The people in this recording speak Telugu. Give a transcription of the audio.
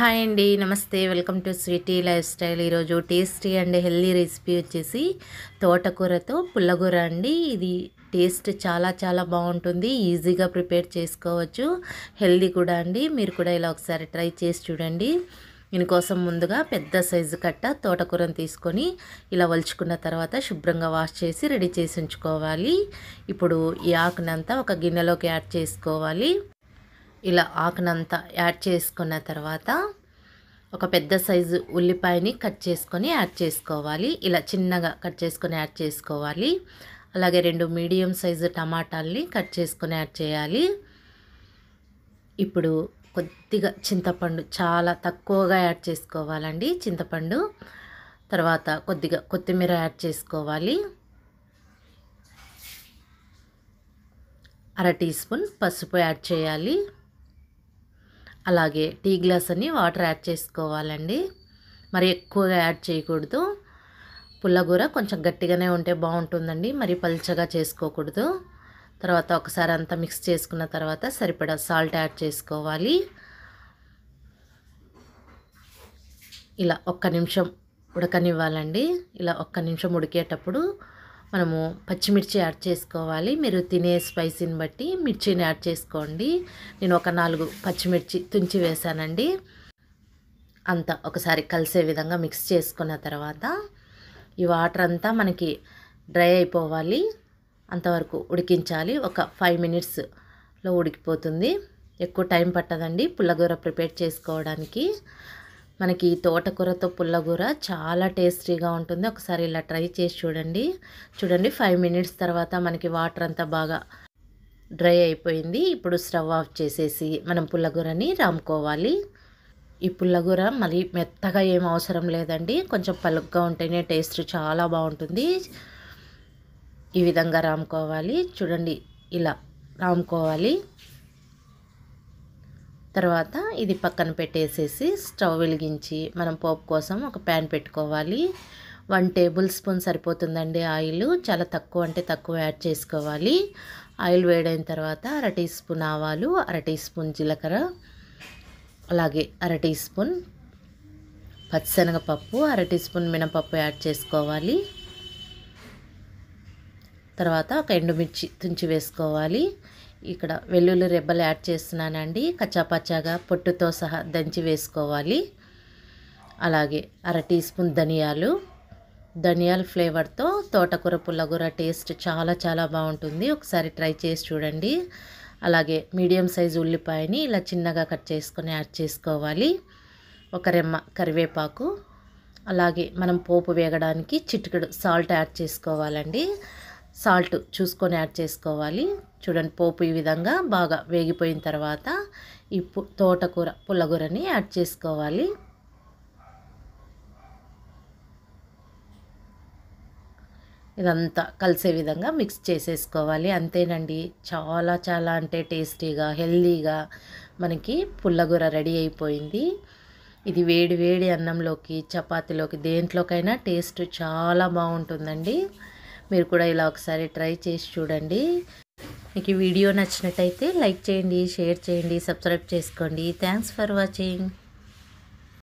హాయ్ అండి namaste welcome to sweety life style ఈరోజు టేస్టీ అండ్ హెల్దీ రెసిపీ వచ్చేసి తోటకూరతో పుల్లగూర అండి ఇది టేస్ట్ చాలా చాలా బాగుంటుంది ఈజీగా ప్రిపేర్ చేసుకోవచ్చు హెల్దీ కూడా అండి మీరు కూడా ఇలా ఒకసారి ట్రై చేసి చూడండి దీనికోసం ముందుగా పెద్ద సైజు కట్ట తోటకూరను తీసుకొని ఇలా వలుచుకున్న తర్వాత శుభ్రంగా వాష్ చేసి రెడీ చేసి ఉంచుకోవాలి ఇప్పుడు ఈ ఆకునంతా ఒక గిన్నెలోకి యాడ్ చేసుకోవాలి ఇలా ఆకునంతా యాడ్ చేసుకున్న తర్వాత ఒక పెద్ద సైజు ఉల్లిపాయని కట్ చేసుకొని యాడ్ చేసుకోవాలి ఇలా చిన్నగా కట్ చేసుకొని యాడ్ చేసుకోవాలి అలాగే రెండు మీడియం సైజు టమాటాలని కట్ చేసుకొని యాడ్ చేయాలి ఇప్పుడు కొద్దిగా చింతపండు చాలా తక్కువగా యాడ్ చేసుకోవాలండి చింతపండు తర్వాత కొద్దిగా కొత్తిమీర యాడ్ చేసుకోవాలి అర టీ స్పూన్ పసుపు యాడ్ చేయాలి అలాగే టీ గ్లాస్ అని వాటర్ యాడ్ చేసుకోవాలండి మరి ఎక్కువగా యాడ్ చేయకూడదు పుల్లగూర కొంచెం గట్టిగానే ఉంటే బాగుంటుందండి మరి పల్చగా చేసుకోకూడదు తర్వాత ఒకసారి అంతా మిక్స్ చేసుకున్న తర్వాత సరిపడా సాల్ట్ యాడ్ చేసుకోవాలి ఇలా ఒక్క నిమిషం ఉడకనివ్వాలండి ఇలా ఒక్క నిమిషం ఉడికేటప్పుడు మనము పచ్చిమిర్చి యాడ్ చేసుకోవాలి మీరు తినే స్పైసీని బట్టి మిర్చిని యాడ్ చేసుకోండి నేను ఒక నాలుగు పచ్చిమిర్చి తుంచి వేసానండి అంతా ఒకసారి కలిసే విధంగా మిక్స్ చేసుకున్న తర్వాత ఈ వాటర్ అంతా మనకి డ్రై అయిపోవాలి అంతవరకు ఉడికించాలి ఒక ఫైవ్ మినిట్స్లో ఉడికిపోతుంది ఎక్కువ టైం పట్టదండి పుల్లగూర ప్రిపేర్ చేసుకోవడానికి మనకి తోటకూరతో పుల్లగూర చాలా టేస్టీగా ఉంటుంది ఒకసారి ఇలా ట్రై చేసి చూడండి చూడండి ఫైవ్ మినిట్స్ తర్వాత మనకి వాటర్ అంతా బాగా డ్రై అయిపోయింది ఇప్పుడు స్టవ్ ఆఫ్ చేసేసి మనం పుల్లగూరని రాముకోవాలి ఈ పుల్లగూర మళ్ళీ మెత్తగా ఏం అవసరం లేదండి కొంచెం పలుగ్గా ఉంటేనే టేస్ట్ చాలా బాగుంటుంది ఈ విధంగా రాముకోవాలి చూడండి ఇలా రాముకోవాలి తర్వాత ఇది పక్కన పెట్టేసేసి స్టవ్ వెలిగించి మనం పోపు కోసం ఒక ప్యాన్ పెట్టుకోవాలి వన్ టేబుల్ స్పూన్ సరిపోతుందండి ఆయిల్ చాలా తక్కువ అంటే తక్కువ యాడ్ చేసుకోవాలి ఆయిల్ వేడైన తర్వాత అర టీ స్పూన్ ఆవాలు అర టీ స్పూన్ జీలకర్ర అలాగే అర టీ స్పూన్ పచ్చిశనగపప్పు అర టీ స్పూన్ మినపప్పు యాడ్ చేసుకోవాలి తర్వాత ఒక ఎండుమిర్చి తుంచి వేసుకోవాలి ఇక్కడ వెల్లుల్లి రెబ్బలు యాడ్ చేస్తున్నానండి కచ్చాపచ్చాగా పొట్టుతో సహా దంచి వేసుకోవాలి అలాగే అర టీ స్పూన్ ధనియాలు ధనియాల ఫ్లేవర్తో తోటకూర పుల్లగూర టేస్ట్ చాలా చాలా బాగుంటుంది ఒకసారి ట్రై చేసి చూడండి అలాగే మీడియం సైజు ఉల్లిపాయని ఇలా చిన్నగా కట్ చేసుకొని యాడ్ చేసుకోవాలి ఒక రెమ్మ కరివేపాకు అలాగే మనం పోపు వేగడానికి చిటికెడు సాల్ట్ యాడ్ చేసుకోవాలండి సాల్ట్ చూసుకొని యాడ్ చేసుకోవాలి చూడండి పోపు ఈ విధంగా బాగా వేగిపోయిన తర్వాత ఈ తోటకూర పుల్లగూరని యాడ్ చేసుకోవాలి ఇదంతా కలిసే విధంగా మిక్స్ చేసేసుకోవాలి అంతేనండి చాలా చాలా అంటే టేస్టీగా హెల్దీగా మనకి పుల్లగూర రెడీ అయిపోయింది ఇది వేడి వేడి అన్నంలోకి చపాతీలోకి దేంట్లోకైనా టేస్ట్ చాలా బాగుంటుందండి మీరు కూడా ఇలా ఒకసారి ట్రై చేసి చూడండి మీకు ఈ వీడియో నచ్చినట్టయితే లైక్ చేయండి షేర్ చేయండి సబ్స్క్రైబ్ చేసుకోండి థ్యాంక్స్ ఫర్ వాచింగ్